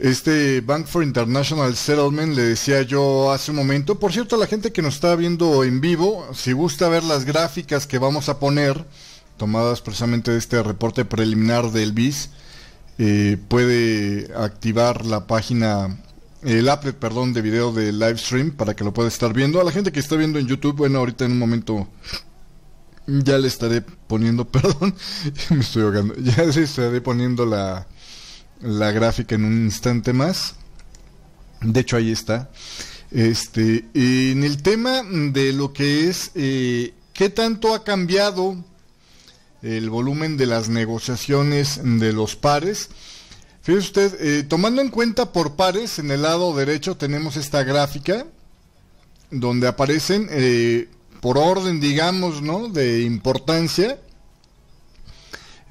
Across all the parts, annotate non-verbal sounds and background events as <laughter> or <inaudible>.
Este Bank for International Settlement le decía yo hace un momento. Por cierto, a la gente que nos está viendo en vivo, si gusta ver las gráficas que vamos a poner, tomadas precisamente de este reporte preliminar del BIS, eh, puede activar la página, el app, perdón, de video de live stream para que lo pueda estar viendo. A la gente que está viendo en YouTube, bueno, ahorita en un momento ya le estaré poniendo, <laughs> perdón, me estoy ahogando, ya le estaré poniendo la la gráfica en un instante más. De hecho, ahí está. Este, en el tema de lo que es eh, qué tanto ha cambiado el volumen de las negociaciones de los pares. Fíjese usted, eh, tomando en cuenta por pares, en el lado derecho tenemos esta gráfica donde aparecen eh, por orden, digamos, ¿no? De importancia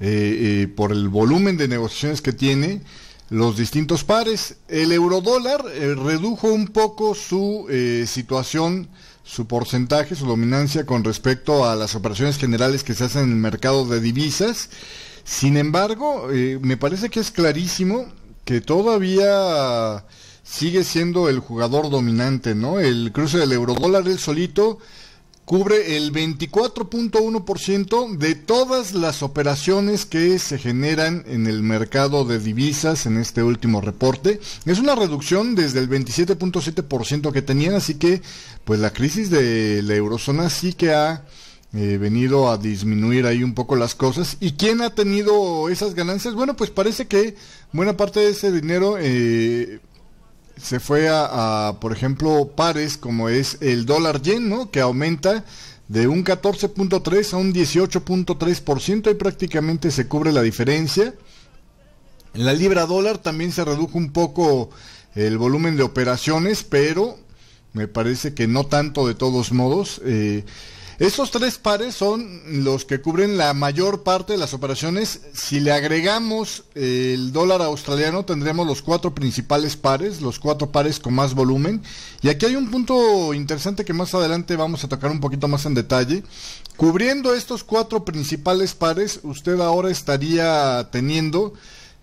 eh, eh, por el volumen de negociaciones que tiene los distintos pares. El eurodólar eh, redujo un poco su situación, su porcentaje, su dominancia con respecto a las operaciones generales que se hacen en el mercado de divisas. Sin embargo, me parece que es clarísimo que todavía sigue siendo el jugador dominante, ¿no? El cruce del eurodólar, el solito, cubre el 24.1% de todas las operaciones que se generan en el mercado de divisas en este último reporte. Es una reducción desde el 27.7% que tenían, así que pues la crisis de la eurozona sí que ha eh, venido a disminuir ahí un poco las cosas. ¿Y quién ha tenido esas ganancias? Bueno, pues parece que buena parte de ese dinero eh, se fue a, por ejemplo, pares como es el dólar yen, ¿no? Que aumenta de un 14.3 a un 18.3% y prácticamente se cubre la diferencia. En la libra dólar también se redujo un poco el volumen de operaciones, pero me parece que no tanto de todos modos. Eh, estos tres pares son los que cubren la mayor parte de las operaciones. Si le agregamos eh, el dólar australiano, tendremos los cuatro principales pares, los cuatro pares con más volumen. Y aquí hay un punto interesante que más adelante vamos a tocar un poquito más en detalle. Cubriendo estos cuatro principales pares, usted ahora estaría teniendo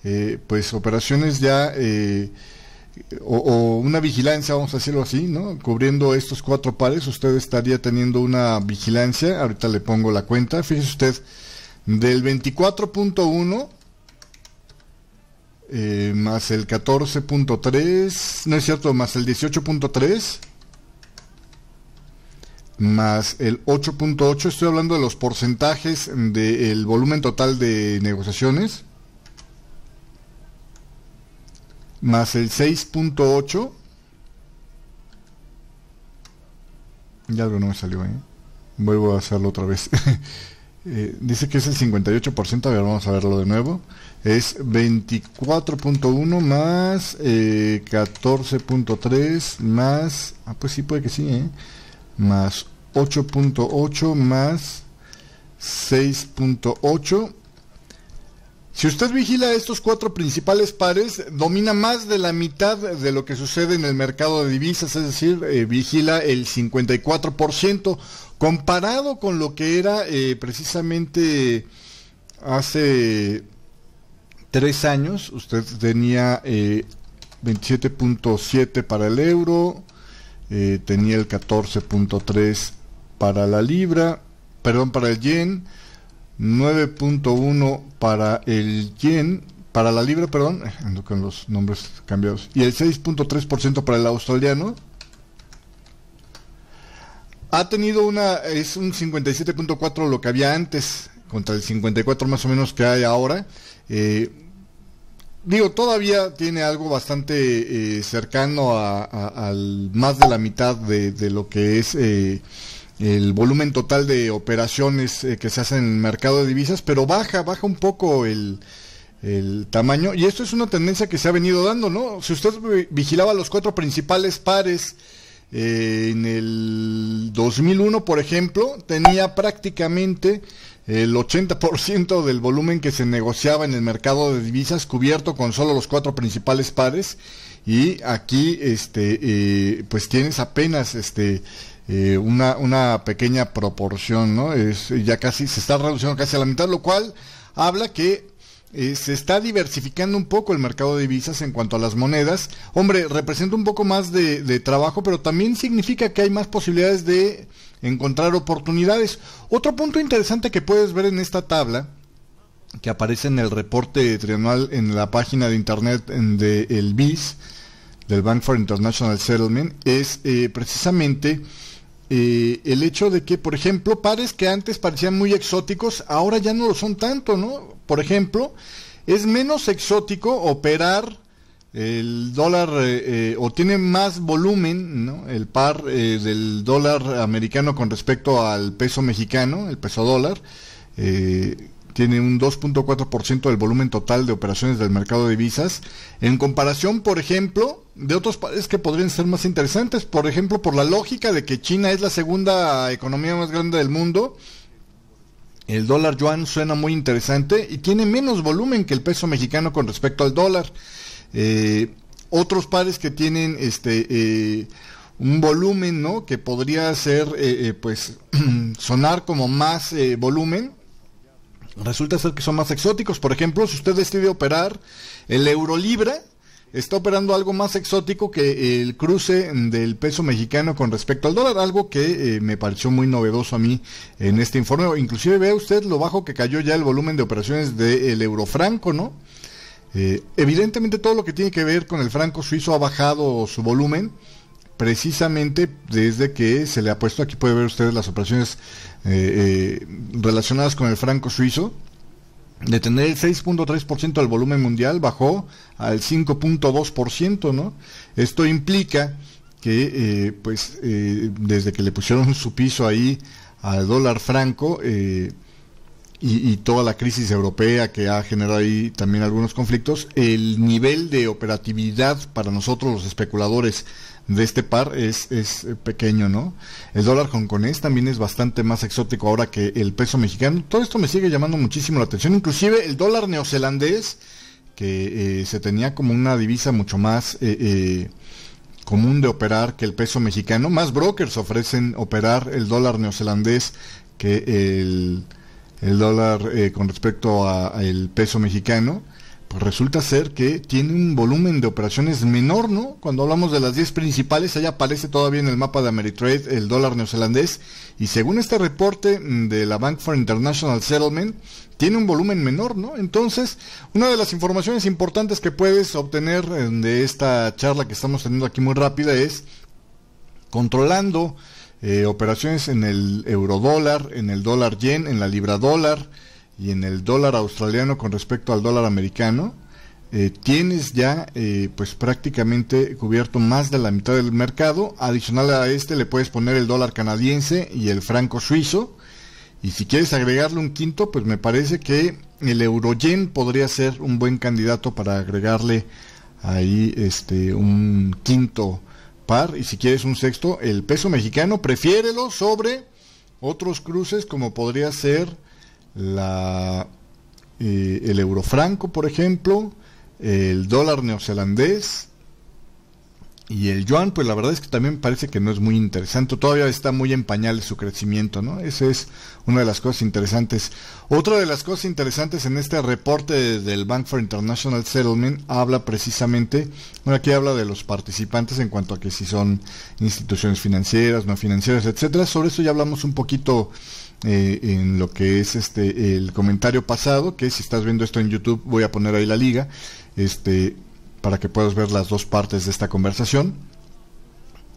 eh, pues operaciones ya... Eh, o, una vigilancia, vamos a decirlo así, ¿no? Cubriendo estos cuatro pares, usted estaría teniendo una vigilancia, ahorita le pongo la cuenta, fíjese usted, del 24.1 eh, más el 14.3, no es cierto, más el 18.3 más el 8.8, estoy hablando de los porcentajes del volumen total de negociaciones, más el 6.8 ya no me salió ¿eh? vuelvo a hacerlo otra vez <laughs> eh, dice que es el 58% a ver vamos a verlo de nuevo es 24.1 más 14.3 eh, más ah pues sí puede que sí más 8.8 más 6.8 si usted vigila estos cuatro principales pares, domina más de la mitad de lo que sucede en el mercado de divisas, es decir, eh, vigila el 54%, comparado con lo que era eh, precisamente hace tres años, usted tenía 27.7 eh, para el euro, tenía el 14.3 para la libra, perdón, para el yen, 9.1 para el yen, para la libra, perdón, ando con los nombres cambiados, y el 6.3% para el australiano. Ha tenido una, es un 57.4 lo que había antes, contra el 54 más o menos que hay ahora. Eh, digo, todavía tiene algo bastante eh, cercano a, al más de la mitad de, lo que es... Eh, el volumen total de operaciones eh, que se hacen en el mercado de divisas, pero baja, baja un poco el, el tamaño. Y esto es una tendencia que se ha venido dando, ¿no? Si usted vigilaba los cuatro principales pares eh, en el 2001, por ejemplo, tenía prácticamente el 80% del volumen que se negociaba en el mercado de divisas cubierto con solo los cuatro principales pares. Y aquí, este, eh, pues tienes apenas, este, eh, una, pequeña proporción, ¿no? Es, ya casi se está reduciendo casi a la mitad, lo cual habla que eh, se está diversificando un poco el mercado de divisas en cuanto a las monedas. Hombre, representa un poco más de, trabajo, pero también significa que hay más posibilidades de encontrar oportunidades. Otro punto interesante que puedes ver en esta tabla que aparece en el reporte trianual en la página de internet de el BIS, del Bank for International Settlement, es eh, precisamente eh, el hecho de que, por ejemplo, pares que antes parecían muy exóticos, ahora ya no lo son tanto, ¿no? Por ejemplo, es menos exótico operar el dólar eh, eh, o tiene más volumen ¿no? el par del dólar americano con respecto al peso mexicano, el peso dólar, tiene un 2.4% del volumen total de operaciones del mercado de divisas, en comparación, por ejemplo, de otros pares que podrían ser más interesantes, por ejemplo, por la lógica de que China es la segunda economía más grande del mundo, el dólar yuan suena muy interesante y tiene menos volumen que el peso mexicano con respecto al dólar. Eh, otros pares que tienen este eh, un volumen, Que podría ser, eh, pues, <clears throat> sonar como más volumen resulta ser que son más exóticos. Por ejemplo, si usted decide operar el euro libre, está operando algo más exótico que el cruce del peso mexicano con respecto al dólar, algo que eh, me pareció muy novedoso a mí en este informe. Inclusive vea usted lo bajo que cayó ya el volumen de operaciones del euro franco ¿no? Eh, evidentemente todo lo que tiene que ver con el franco suizo ha bajado su volumen precisamente desde que se le ha puesto, aquí puede ver ustedes las operaciones eh, eh, relacionadas con el franco suizo, de tener el 6.3% del volumen mundial bajó al 5.2%, ¿no? Esto implica que, eh, pues, desde que le pusieron su piso ahí al dólar franco, y, y, toda la crisis europea que ha generado ahí también algunos conflictos, el nivel de operatividad para nosotros los especuladores de este par es, es eh, pequeño, ¿no? El dólar hongkonés también es bastante más exótico ahora que el peso mexicano. Todo esto me sigue llamando muchísimo la atención. Inclusive el dólar neozelandés, que eh, se tenía como una divisa mucho más... Eh, común de operar que el peso mexicano. Más brokers ofrecen operar el dólar neozelandés que el, dólar con respecto al peso mexicano resulta ser que tiene un volumen de operaciones menor, ¿no? Cuando hablamos de las 10 principales, allá aparece todavía en el mapa de Ameritrade el dólar neozelandés y según este reporte de la Bank for International Settlement, tiene un volumen menor, ¿no? Entonces, una de las informaciones importantes que puedes obtener eh, de esta charla que estamos teniendo aquí muy rápida es controlando eh, operaciones en el euro dólar en el dólar yen, en la libra dólar, y en el dólar australiano con respecto al dólar americano, eh, tienes ya eh, pues prácticamente cubierto más de la mitad del mercado. Adicional a este le puedes poner el dólar canadiense y el franco suizo. Y si quieres agregarle un quinto, pues me parece que el yen podría ser un buen candidato para agregarle ahí este un quinto par y si quieres un sexto, el peso mexicano, prefiérelo sobre otros cruces como podría ser la, eh, el eurofranco, por ejemplo, el dólar neozelandés y el yuan, pues la verdad es que también parece que no es muy interesante. Todavía está muy en su crecimiento, ¿no? Esa es una de las cosas interesantes. Otra de las cosas interesantes en este reporte del Bank for International Settlement habla precisamente, bueno, aquí habla de los participantes en cuanto a que si son instituciones financieras, no financieras, etcétera. Sobre eso ya hablamos un poquito eh, en lo que es este el comentario pasado, que si estás viendo esto en YouTube voy a poner ahí la liga, este, para que puedas ver las dos partes de esta conversación.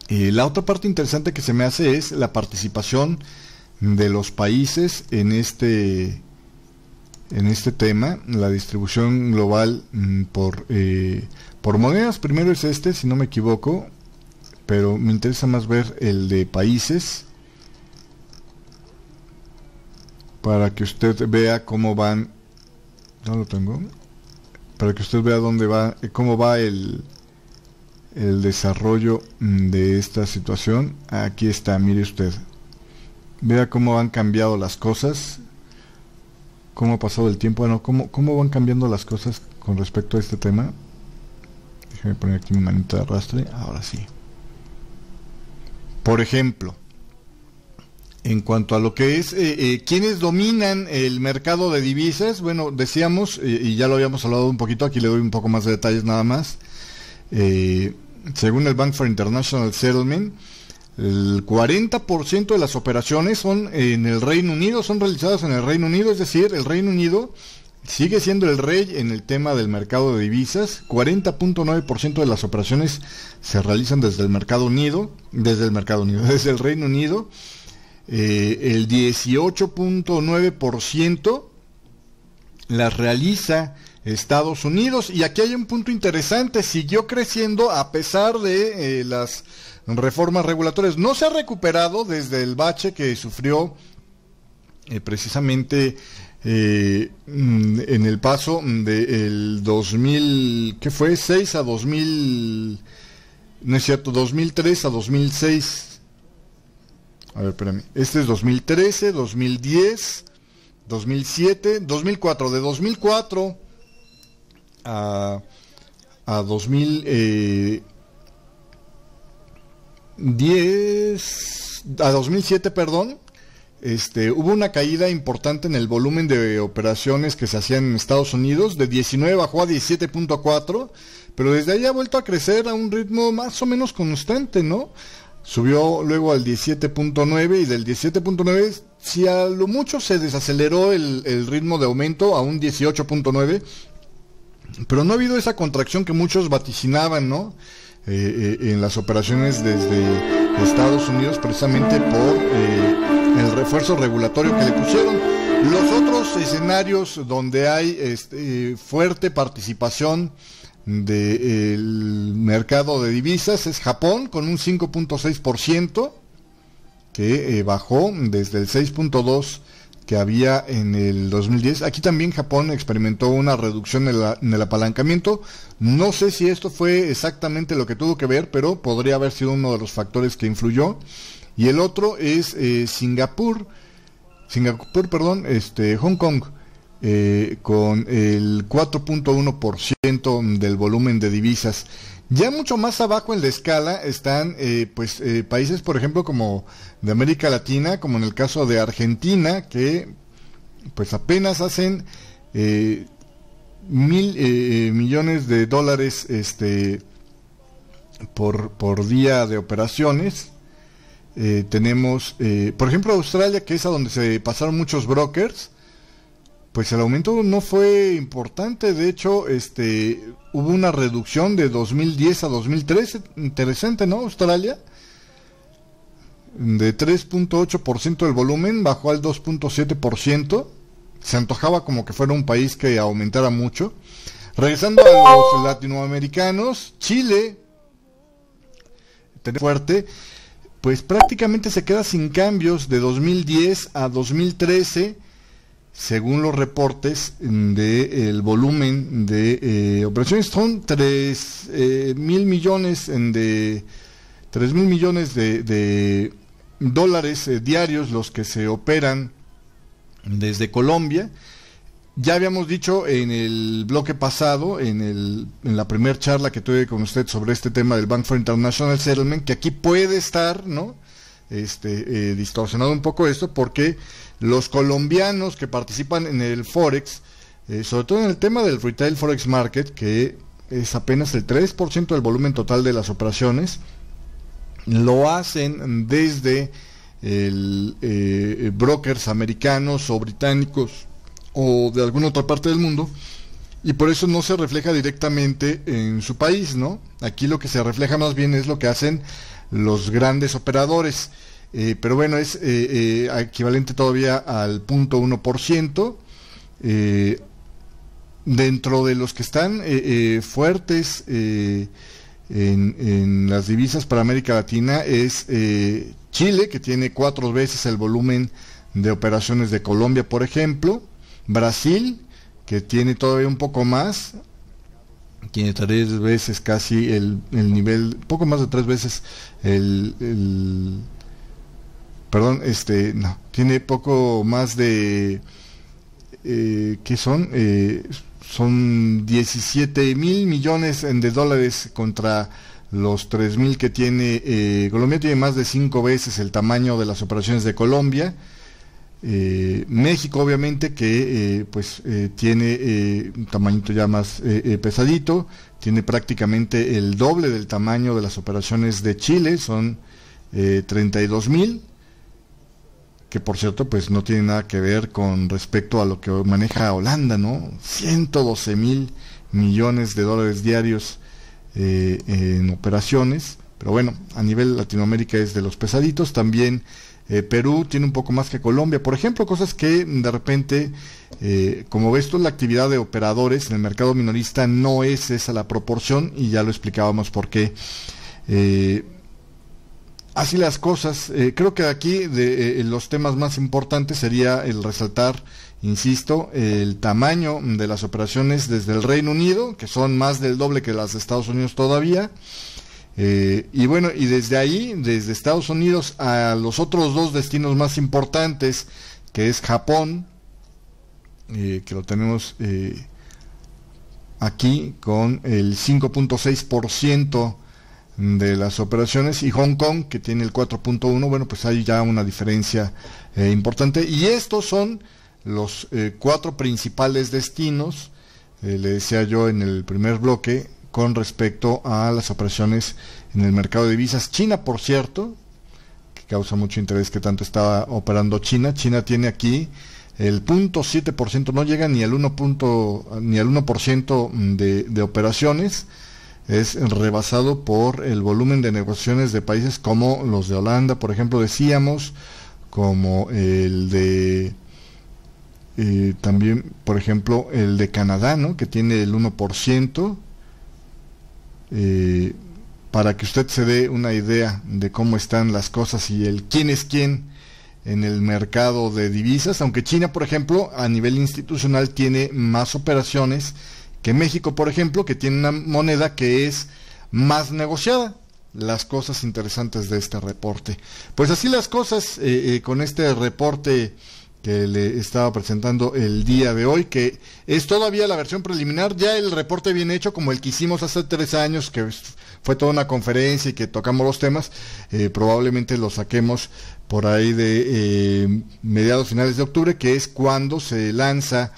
y eh, la otra parte interesante que se me hace es la participación de los países en este en este tema, la distribución global mm, por, eh, por monedas, primero es este, si no me equivoco, pero me interesa más ver el de países. para que usted vea cómo van. No lo tengo. Para que usted vea dónde va, eh, cómo va el, el desarrollo mm, de esta situación. Aquí está, mire usted. Vea cómo han cambiado las cosas. Cómo ha pasado el tiempo. Bueno, cómo, cómo van cambiando las cosas con respecto a este tema. déjeme poner aquí mi manita de arrastre. Ahora sí. Por ejemplo. En cuanto a lo que es, eh, eh, ¿quiénes dominan el mercado de divisas? Bueno, decíamos, eh, y ya lo habíamos hablado un poquito, aquí le doy un poco más de detalles nada más. Eh, según el Bank for International Settlement, el 40% de las operaciones son en el Reino Unido, son realizadas en el Reino Unido, es decir, el Reino Unido sigue siendo el rey en el tema del mercado de divisas. 40.9% de las operaciones se realizan desde el mercado unido, desde el mercado unido, <laughs> desde el Reino Unido. Eh, el 18.9% las realiza Estados Unidos. Y aquí hay un punto interesante, siguió creciendo a pesar de eh, las reformas regulatorias. No se ha recuperado desde el bache que sufrió eh, precisamente mm, en el paso del 2000, ¿qué fue? 6 a 2000, no es cierto, 2003 a 2006. A ver, espérame. Este es 2013, 2010, 2007, 2004. De 2004 a, a 2010, eh, a 2007, perdón, este, hubo una caída importante en el volumen de operaciones que se hacían en Estados Unidos, de 19 bajó a 17.4, pero desde ahí ha vuelto a crecer a un ritmo más o menos constante, ¿no? Subió luego al 17.9 y del 17.9 si a lo mucho se desaceleró el, ritmo de aumento a un 18.9, pero no ha habido esa contracción que muchos vaticinaban, ¿no? Eh, eh, en las operaciones desde Estados Unidos precisamente por eh, el refuerzo regulatorio que le pusieron. Los otros escenarios donde hay este, fuerte participación del mercado de divisas es Japón con un 5.6% que eh, bajó desde el 6.2 que había en el 2010. Aquí también Japón experimentó una reducción en, el apalancamiento. No sé si esto fue exactamente lo que tuvo que ver, pero podría haber sido uno de los factores que influyó. Y el otro es eh, Singapur, Singapur, perdón, este, Hong Kong eh, con el 4.1% del volumen de divisas. Ya mucho más abajo en la escala están eh, pues eh, países, por ejemplo, como de América Latina, como en el caso de Argentina, que pues apenas hacen mil millones de dólares este, por, por día de operaciones. tenemos, por ejemplo, Australia, que es a donde se pasaron muchos brokers, pues el aumento no fue importante, de hecho, este hubo una reducción de 2010 a 2013, interesante, ¿no? Australia de 3.8% del volumen bajó al 2.7%. Se antojaba como que fuera un país que aumentara mucho. Regresando a los latinoamericanos, Chile fuerte, pues prácticamente se queda sin cambios de 2010 a 2013 según los reportes del de volumen de eh, operaciones, son 3 eh, mil millones en de 3 millones de, dólares eh, diarios los que se operan desde Colombia. Ya habíamos dicho en el bloque pasado, en, el, en la primera charla que tuve con usted sobre este tema del Bank for International Settlement, que aquí puede estar, ¿no? Este, distorsionado un poco esto, porque los colombianos que participan en el Forex, eh, sobre todo en el tema del Retail Forex Market, que es apenas el 3% del volumen total de las operaciones, lo hacen desde eh, brokers americanos o británicos o de alguna otra parte del mundo y por eso no se refleja directamente en su país, ¿no? Aquí lo que se refleja más bien es lo que hacen los grandes operadores. Eh, pero bueno, es eh, eh, equivalente todavía al 0.1%. Eh, dentro de los que están fuertes en, las divisas para América Latina es Chile, que tiene cuatro veces el volumen de operaciones de Colombia, por ejemplo. Brasil, que tiene todavía un poco más, tiene tres veces casi el, el nivel, poco más de tres veces el perdón, este, no, tiene poco más de, eh, ¿qué son? Eh, son 17 mil millones de dólares contra los 3 mil que tiene eh, Colombia, tiene más de 5 veces el tamaño de las operaciones de Colombia. México obviamente que pues tiene un tamañito ya más pesadito, tiene prácticamente el doble del tamaño de las operaciones de Chile, son 32 mil, que por cierto pues no tiene nada que ver con respecto a lo que maneja Holanda, ¿no? 112 mil millones de dólares diarios eh, en operaciones, pero bueno, a nivel Latinoamérica es de los pesaditos, también eh, Perú tiene un poco más que Colombia, por ejemplo, cosas que de repente, eh, como ves tú, la actividad de operadores en el mercado minorista no es esa la proporción y ya lo explicábamos por qué. Así las cosas. Eh, creo que aquí de, eh, eh, los temas más importantes sería el resaltar, insisto, el tamaño de las operaciones desde el Reino Unido, que son más del doble que las de Estados Unidos todavía. y bueno, y desde ahí, desde Estados Unidos a los otros dos destinos más importantes, que es Japón, que lo tenemos aquí con el 5.6% de las operaciones y Hong Kong que tiene el 4.1, bueno, pues hay ya una diferencia eh, importante y estos son los eh, cuatro principales destinos, eh, le decía yo en el primer bloque, con respecto a las operaciones en el mercado de divisas. China, por cierto, que causa mucho interés que tanto estaba operando China, China tiene aquí el 0.7%, no llega ni al 1%, ni al 1 de, de operaciones es rebasado por el volumen de negociaciones de países como los de Holanda, por ejemplo, decíamos, como el de eh, también, por ejemplo, el de Canadá, ¿no? que tiene el 1%. Eh, para que usted se dé una idea de cómo están las cosas y el quién es quién en el mercado de divisas, aunque China, por ejemplo, a nivel institucional tiene más operaciones que México, por ejemplo, que tiene una moneda que es más negociada. Las cosas interesantes de este reporte. Pues así las cosas eh, eh, con este reporte que le estaba presentando el día de hoy, que es todavía la versión preliminar, ya el reporte bien hecho, como el que hicimos hace tres años, que fue toda una conferencia y que tocamos los temas, eh, probablemente lo saquemos por ahí de mediados finales de octubre, que es cuando se lanza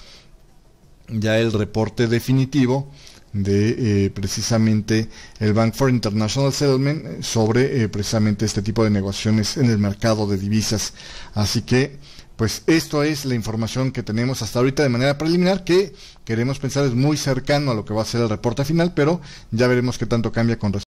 ya el reporte definitivo de eh, precisamente el Bank for International Settlement eh, sobre eh, precisamente este tipo de negociaciones en el mercado de divisas. Así que, pues esto es la información que tenemos hasta ahorita de manera preliminar que queremos pensar es muy cercano a lo que va a ser el reporte final, pero ya veremos qué tanto cambia con respecto